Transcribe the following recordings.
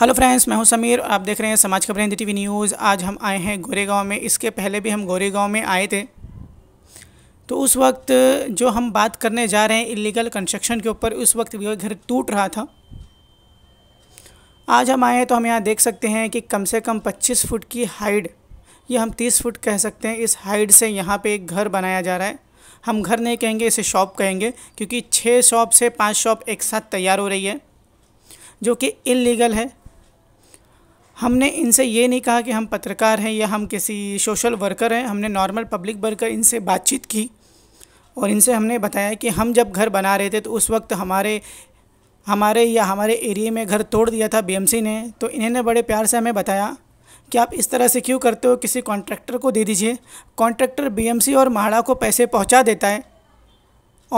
hello friends मैं हूं समीर आप देख रहे हैं समाज खबरें हिंदी टीवी न्यूज़ आज हम आए हैं गोरेगांव में इसके पहले भी हम गोरेगांव में आए थे तो उस वक्त जो हम बात करने जा रहे हैं इलीगल कंस्ट्रक्शन के ऊपर उस वक्त भी घर टूट रहा था आज हम आए हैं तो हम यहाँ देख सकते हैं कि कम से कम पच्चीस फुट की हाइट ये हम तीस फुट कह सकते हैं इस हाइट से यहाँ पर एक घर बनाया जा रहा है हम घर नहीं कहेंगे इसे शॉप कहेंगे क्योंकि छः शॉप से पाँच शॉप एक साथ तैयार हो रही है जो कि इलीगल है हमने इनसे ये नहीं कहा कि हम पत्रकार हैं या हम किसी सोशल वर्कर हैं हमने नॉर्मल पब्लिक वर्कर इनसे बातचीत की और इनसे हमने बताया कि हम जब घर बना रहे थे तो उस वक्त हमारे हमारे या हमारे एरिए में घर तोड़ दिया था बी ने तो इन्होंने बड़े प्यार से हमें बताया कि आप इस तरह से क्यों करते हो किसी कॉन्ट्रैक्टर को दे दीजिए कॉन्ट्रैक्टर बी और महाड़ा को पैसे पहुंचा देता है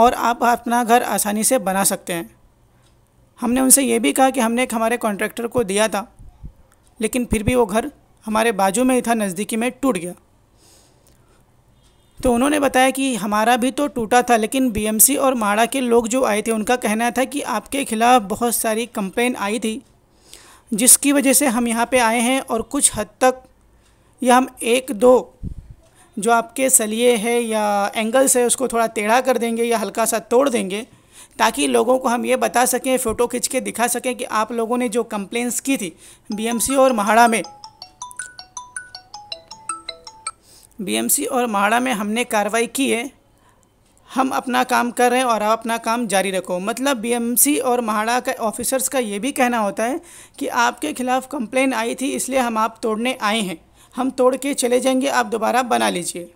और आप अपना घर आसानी से बना सकते हैं हमने उनसे ये भी कहा कि हमने एक हमारे कॉन्ट्रैक्टर को दिया था लेकिन फिर भी वो घर हमारे बाजू में ही था नज़दीकी में टूट गया तो उन्होंने बताया कि हमारा भी तो टूटा था लेकिन बीएमसी और माड़ा के लोग जो आए थे उनका कहना था कि आपके खिलाफ़ बहुत सारी कंप्लेन आई थी जिसकी वजह से हम यहाँ पे आए हैं और कुछ हद तक या हम एक दो जो आपके सलिए है या एंगल्स है उसको थोड़ा टेढ़ा कर देंगे या हल्का सा तोड़ देंगे ताकि लोगों को हम ये बता सकें फ़ोटो खींच के दिखा सकें कि आप लोगों ने जो कंप्लेंट्स की थी बीएमसी और महाड़ा में बीएमसी और महाड़ा में हमने कार्रवाई की है हम अपना काम कर रहे हैं और आप अपना काम जारी रखो मतलब बीएमसी और महाड़ा के ऑफिसर्स का ये भी कहना होता है कि आपके खिलाफ़ कंप्लेन आई थी इसलिए हम आप तोड़ने आए हैं हम तोड़ के चले जाएंगे आप दोबारा बना लीजिए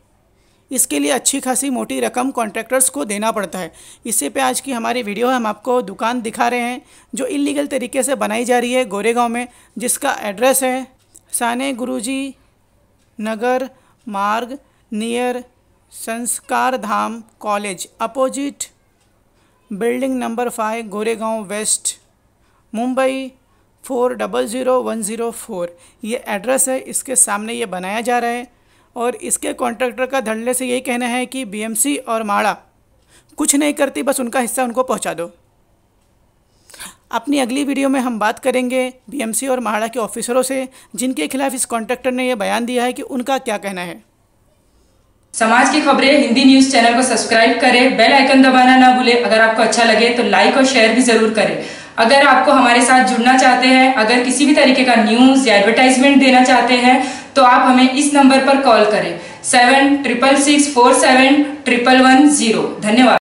इसके लिए अच्छी खासी मोटी रकम कॉन्ट्रैक्टर्स को देना पड़ता है इससे पे आज की हमारी वीडियो हम आपको दुकान दिखा रहे हैं जो इलीगल तरीके से बनाई जा रही है गोरेगांव में जिसका एड्रेस है साने गुरुजी नगर मार्ग near Sanskar Dham college opposite building number five Goregaon west Mumbai four double zero one zero four ये एड्रेस है इसके सामने ये बनाया जा रहा है और इसके कॉन्ट्रैक्टर का धड़ल्ले से यही कहना है कि बीएमसी और माड़ा कुछ नहीं करती बस उनका हिस्सा उनको पहुंचा दो अपनी अगली वीडियो में हम बात करेंगे बीएमसी और माड़ा के ऑफिसरों से जिनके खिलाफ इस कॉन्ट्रैक्टर ने यह बयान दिया है कि उनका क्या कहना है समाज की खबरें हिंदी न्यूज चैनल को सब्सक्राइब करें बेल आइकन दबाना ना भूले अगर आपको अच्छा लगे तो लाइक और शेयर भी जरूर करें अगर आपको हमारे साथ जुड़ना चाहते हैं अगर किसी भी तरीके का न्यूज या एडवर्टाइजमेंट देना चाहते हैं तो आप हमें इस नंबर पर कॉल करें seven triple six four seven triple one zero धन्यवाद